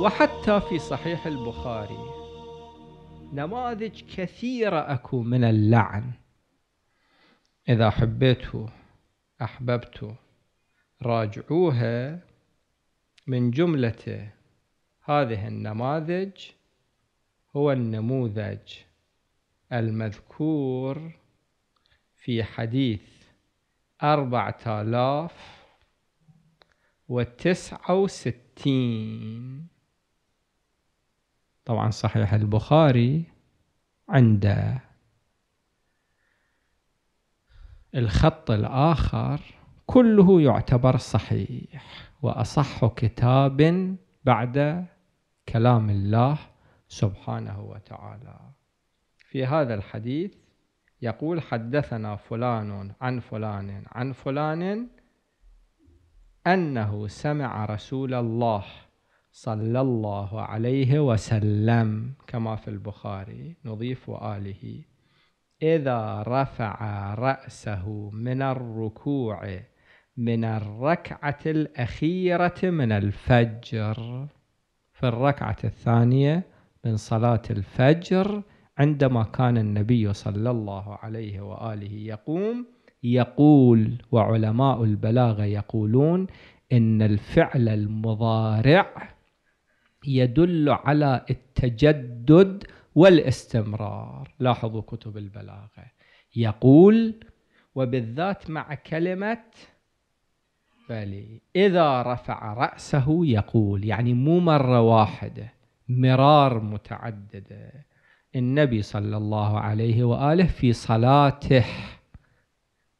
وحتى في صحيح البخاري نماذج كثيرة أكو من اللعن إذا حبيته أحببته راجعوها من جملة هذه النماذج هو النموذج المذكور في حديث أربعة آلاف وتسعة وستين طبعا صحيح البخاري عند الخط الآخر كله يعتبر صحيح وأصح كتاب بعد كلام الله سبحانه وتعالى في هذا الحديث يقول حدثنا فلان عن فلان عن فلان أنه سمع رسول الله صلى الله عليه وسلم كما في البخاري نضيف وآله إذا رفع رأسه من الركوع من الركعة الأخيرة من الفجر في الركعة الثانية من صلاة الفجر عندما كان النبي صلى الله عليه وآله يقوم يقول وعلماء البلاغة يقولون إن الفعل المضارع يدل على التجدد والاستمرار لاحظوا كتب البلاغة يقول وبالذات مع كلمة بلي إذا رفع رأسه يقول يعني مو مرة واحدة مرار متعددة النبي صلى الله عليه وآله في صلاته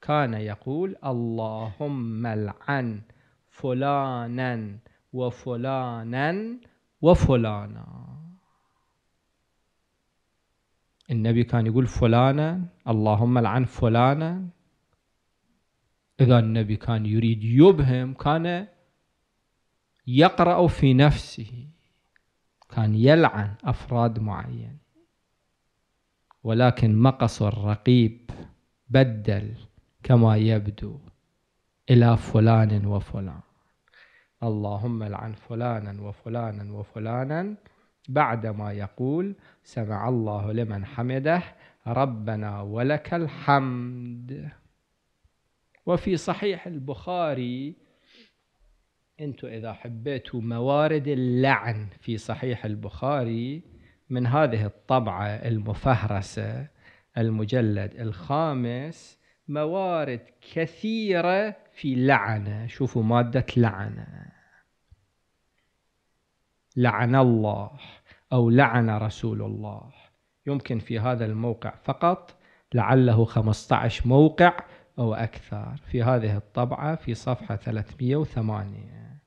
كان يقول اللهم العن فلانا وفلانا وفلانا النبي كان يقول فلانا اللهم لعن فلانا إذا النبي كان يريد يبهم كان يقرأ في نفسه كان يلعن أفراد معين ولكن مقص الرقيب بدل كما يبدو إلى فلان وفلان اللهم لعن فلانا وفلانا وفلانا بعدما يقول سمع الله لمن حمده ربنا ولك الحمد وفي صحيح البخاري انتم اذا حبيتوا موارد اللعن في صحيح البخاري من هذه الطبعه المفهرسه المجلد الخامس موارد كثيرة في لعنة شوفوا مادة لعنة لعن الله أو لعن رسول الله يمكن في هذا الموقع فقط لعله 15 موقع أو أكثر في هذه الطبعة في صفحة 308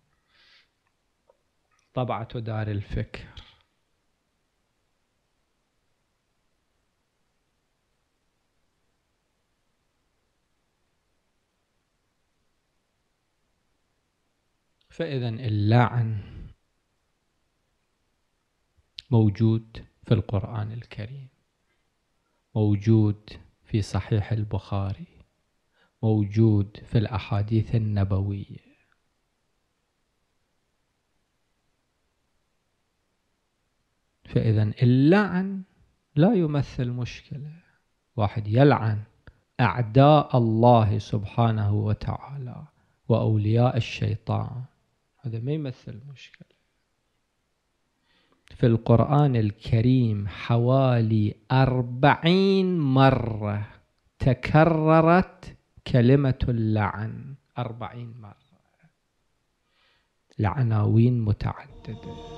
طبعة دار الفكر فإذا اللعن موجود في القرآن الكريم موجود في صحيح البخاري موجود في الأحاديث النبوية فإذا اللعن لا يمثل مشكلة واحد يلعن أعداء الله سبحانه وتعالى وأولياء الشيطان هذا ما يمثل مشكلة في القرآن الكريم حوالي أربعين مرة تكررت كلمة اللعن أربعين مرة لعناوين متعددة